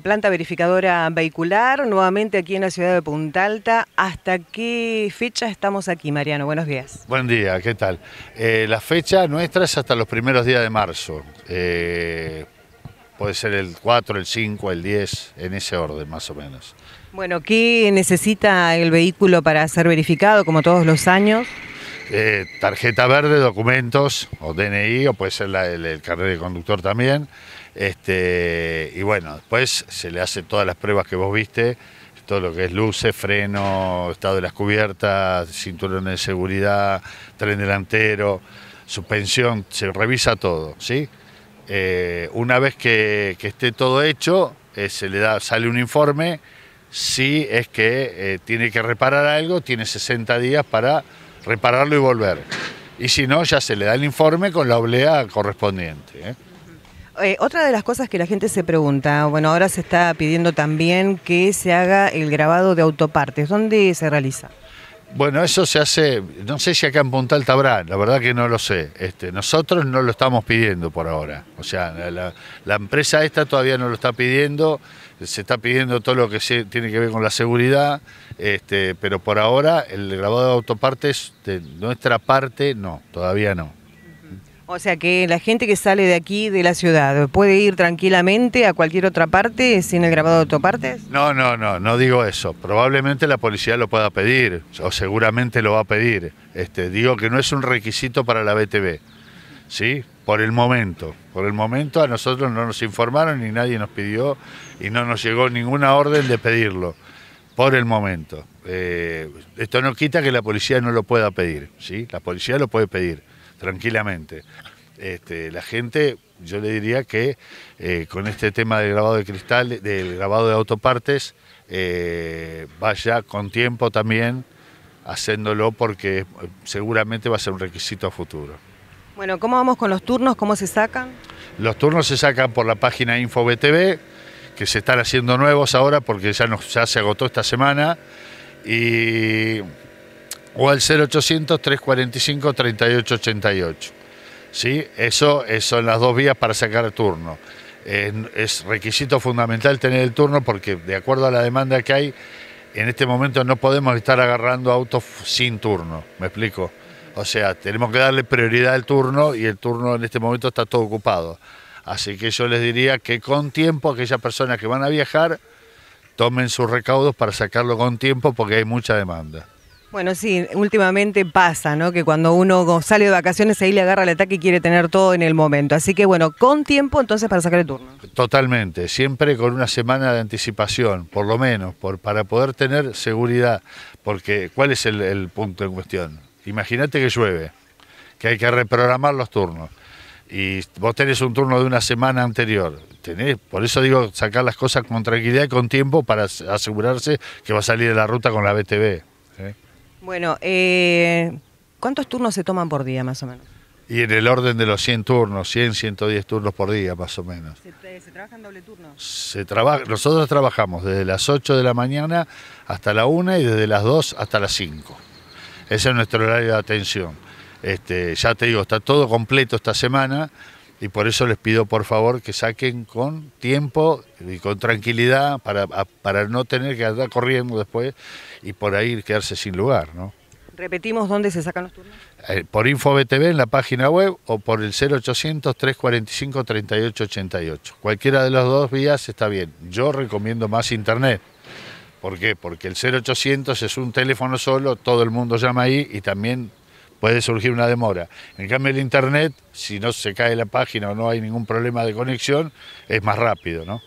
Planta verificadora vehicular, nuevamente aquí en la ciudad de Punta Alta. ¿Hasta qué fecha estamos aquí, Mariano? Buenos días. Buen día, ¿qué tal? Eh, la fecha nuestra es hasta los primeros días de marzo. Eh, puede ser el 4, el 5, el 10, en ese orden más o menos. Bueno, ¿qué necesita el vehículo para ser verificado como todos los años? Eh, tarjeta verde, documentos o DNI o puede ser el, el, de conductor también. Este, y bueno, después se le hace todas las pruebas que vos viste, todo lo que es luces, freno, estado de las cubiertas, cinturones de seguridad, tren delantero, suspensión, se revisa todo, ¿sí? Eh, una vez que, esté todo hecho, eh, se le da, sale un informe si es que tiene que reparar algo, tiene 60 días para repararlo y volver. Y si no, ya se le da el informe con la oblea correspondiente. ¿eh? Eh, otra de las cosas que la gente se pregunta, bueno, ahora se está pidiendo también que se haga el grabado de autopartes. ¿Dónde se realiza? Bueno, eso se hace, no sé si acá en Punta Alta habrá, la verdad que no lo sé. Este, nosotros no lo estamos pidiendo por ahora. O sea, la, empresa esta todavía no lo está pidiendo, se está pidiendo todo lo que tiene que ver con la seguridad, este, pero por ahora el grabado de autopartes de nuestra parte no, todavía no. O sea que la gente que sale de aquí, de la ciudad, ¿puede ir tranquilamente a cualquier otra parte sin el grabado de autopartes? No, no, no, no digo eso. Probablemente la policía lo pueda pedir, o seguramente lo va a pedir. Este, digo que no es un requisito para la BTV, ¿sí? Por el momento. Por el momento a nosotros no nos informaron ni nadie nos pidió y no nos llegó ninguna orden de pedirlo. Por el momento. Eh, esto no quita que la policía no lo pueda pedir, ¿sí? La policía lo puede pedir tranquilamente. Este, la gente, yo le diría que eh, con este tema del grabado de cristal, del grabado de autopartes, eh, vaya con tiempo también haciéndolo porque eh, seguramente va a ser un requisito a futuro. Bueno, ¿cómo vamos con los turnos? ¿Cómo se sacan? Los turnos se sacan por la página InfoBTV, que se están haciendo nuevos ahora porque ya, ya se agotó esta semana. Y o al 0800-345-3888. ¿Sí? Eso, son las dos vías para sacar turno. es requisito fundamental tener el turno porque de acuerdo a la demanda que hay, en este momento no podemos estar agarrando autos sin turno, ¿me explico? O sea, tenemos que darle prioridad al turno y el turno en este momento está todo ocupado. Así que yo les diría que con tiempo aquellas personas que van a viajar tomen sus recaudos para sacarlo con tiempo porque hay mucha demanda. Bueno, sí, últimamente pasa, ¿no? Que cuando uno sale de vacaciones ahí le agarra el ataque y quiere tener todo en el momento. Así que bueno, con tiempo entonces para sacar el turno. Totalmente, siempre con una semana de anticipación, por lo menos, por, para poder tener seguridad. Porque, ¿cuál es el, punto en cuestión? Imagínate que llueve, que hay que reprogramar los turnos. Y vos tenés un turno de una semana anterior, Tenés, por eso digo, sacar las cosas con tranquilidad y con tiempo para asegurarse que va a salir de la ruta con la BTV. ¿eh? Bueno, eh, ¿cuántos turnos se toman por día más o menos? Y en el orden de los 100 turnos, 100, 110 turnos por día más o menos. ¿Se, trabaja en doble turno? nosotros trabajamos desde las 8 de la mañana hasta la 1 y desde las 2 hasta las 5. Ese es nuestro horario de atención. Este, ya te digo, está todo completo esta semana y por eso les pido por favor que saquen con tiempo y con tranquilidad para, para no tener que andar corriendo después y por ahí quedarse sin lugar, ¿no? Repetimos, ¿dónde se sacan los turnos? Eh, por InfoBTV en la página web o por el 0800-345-3888. Cualquiera de las dos vías está bien. Yo recomiendo más internet. ¿Por qué? Porque el 0800 es un teléfono solo, todo el mundo llama ahí y también puede surgir una demora. En cambio el Internet, si no se cae la página o no hay ningún problema de conexión, es más rápido, ¿no?